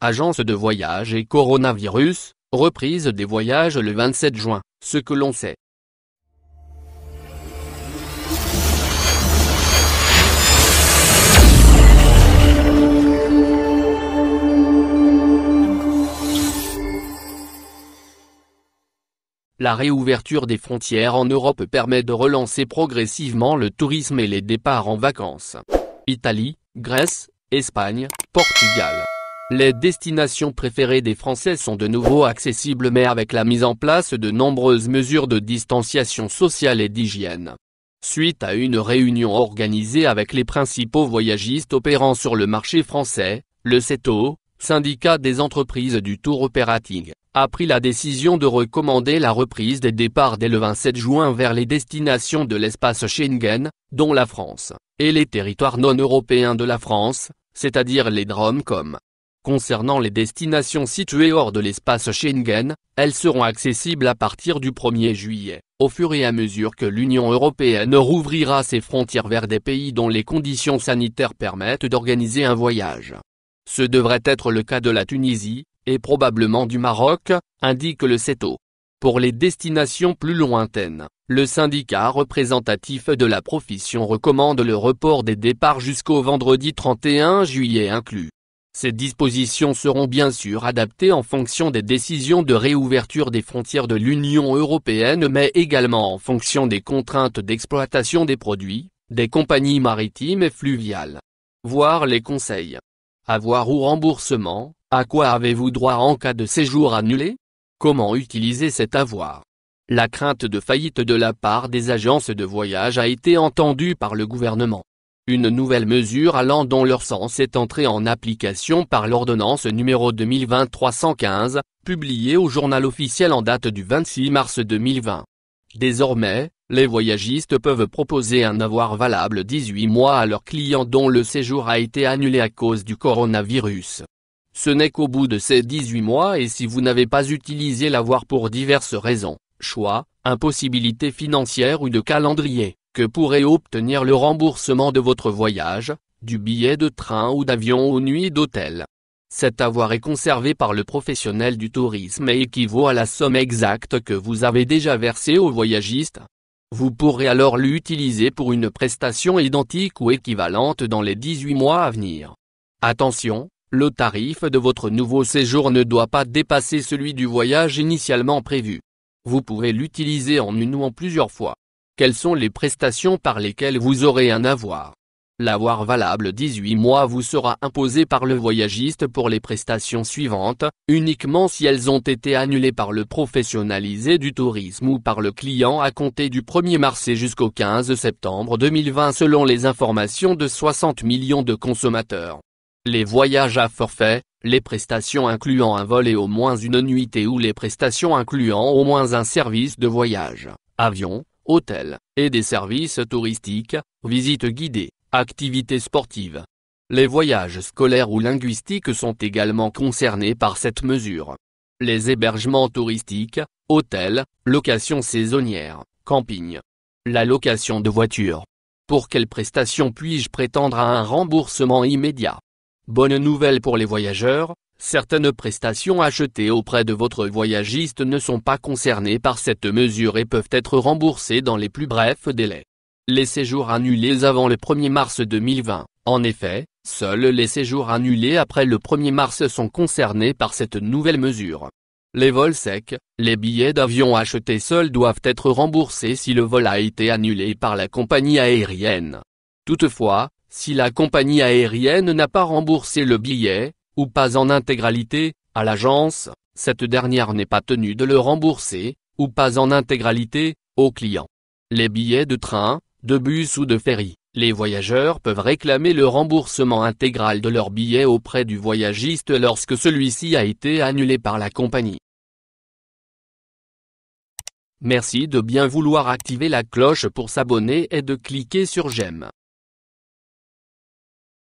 Agence de voyage et coronavirus, reprise des voyages le 27 juin, ce que l'on sait. La réouverture des frontières en Europe permet de relancer progressivement le tourisme et les départs en vacances. Italie, Grèce, Espagne, Portugal. Les destinations préférées des Français sont de nouveau accessibles mais avec la mise en place de nombreuses mesures de distanciation sociale et d'hygiène. Suite à une réunion organisée avec les principaux voyagistes opérant sur le marché français, le CETO, syndicat des entreprises du Tour Operating, a pris la décision de recommander la reprise des départs dès le 27 juin vers les destinations de l'espace Schengen, dont la France, et les territoires non européens de la France, c'est-à-dire les DROM comme Concernant les destinations situées hors de l'espace Schengen, elles seront accessibles à partir du 1er juillet, au fur et à mesure que l'Union européenne rouvrira ses frontières vers des pays dont les conditions sanitaires permettent d'organiser un voyage. Ce devrait être le cas de la Tunisie, et probablement du Maroc, indique le CETO. Pour les destinations plus lointaines, le syndicat représentatif de la profession recommande le report des départs jusqu'au vendredi 31 juillet inclus. Ces dispositions seront bien sûr adaptées en fonction des décisions de réouverture des frontières de l'Union européenne mais également en fonction des contraintes d'exploitation des produits, des compagnies maritimes et fluviales. Voir les conseils. Avoir ou remboursement, à quoi avez-vous droit en cas de séjour annulé Comment utiliser cet avoir La crainte de faillite de la part des agences de voyage a été entendue par le gouvernement. Une nouvelle mesure allant dans leur sens est entrée en application par l'ordonnance numéro 2020-315, publiée au journal officiel en date du 26 mars 2020. Désormais, les voyagistes peuvent proposer un avoir valable 18 mois à leurs clients dont le séjour a été annulé à cause du coronavirus. Ce n'est qu'au bout de ces 18 mois et si vous n'avez pas utilisé l'avoir pour diverses raisons, choix, impossibilité financière ou de calendrier, que pourrait obtenir le remboursement de votre voyage, du billet de train ou d'avion aux nuits d'hôtel. Cet avoir est conservé par le professionnel du tourisme et équivaut à la somme exacte que vous avez déjà versée au voyagiste. Vous pourrez alors l'utiliser pour une prestation identique ou équivalente dans les 18 mois à venir. Attention, le tarif de votre nouveau séjour ne doit pas dépasser celui du voyage initialement prévu. Vous pourrez l'utiliser en une ou en plusieurs fois. Quelles sont les prestations par lesquelles vous aurez un avoir L'avoir valable 18 mois vous sera imposé par le voyagiste pour les prestations suivantes, uniquement si elles ont été annulées par le professionnalisé du tourisme ou par le client à compter du 1er mars et jusqu'au 15 septembre 2020 selon les informations de 60 millions de consommateurs. Les voyages à forfait, les prestations incluant un vol et au moins une nuitée ou les prestations incluant au moins un service de voyage, avion, hôtels, et des services touristiques, visites guidées, activités sportives. Les voyages scolaires ou linguistiques sont également concernés par cette mesure. Les hébergements touristiques, hôtels, locations saisonnières, camping. La location de voitures. Pour quelles prestations puis-je prétendre à un remboursement immédiat Bonne nouvelle pour les voyageurs, Certaines prestations achetées auprès de votre voyagiste ne sont pas concernées par cette mesure et peuvent être remboursées dans les plus brefs délais. Les séjours annulés avant le 1er mars 2020. En effet, seuls les séjours annulés après le 1er mars sont concernés par cette nouvelle mesure. Les vols secs, les billets d'avion achetés seuls doivent être remboursés si le vol a été annulé par la compagnie aérienne. Toutefois, si la compagnie aérienne n'a pas remboursé le billet, ou pas en intégralité, à l'agence, cette dernière n'est pas tenue de le rembourser, ou pas en intégralité, au client. Les billets de train, de bus ou de ferry, les voyageurs peuvent réclamer le remboursement intégral de leurs billets auprès du voyagiste lorsque celui-ci a été annulé par la compagnie. Merci de bien vouloir activer la cloche pour s'abonner et de cliquer sur j'aime.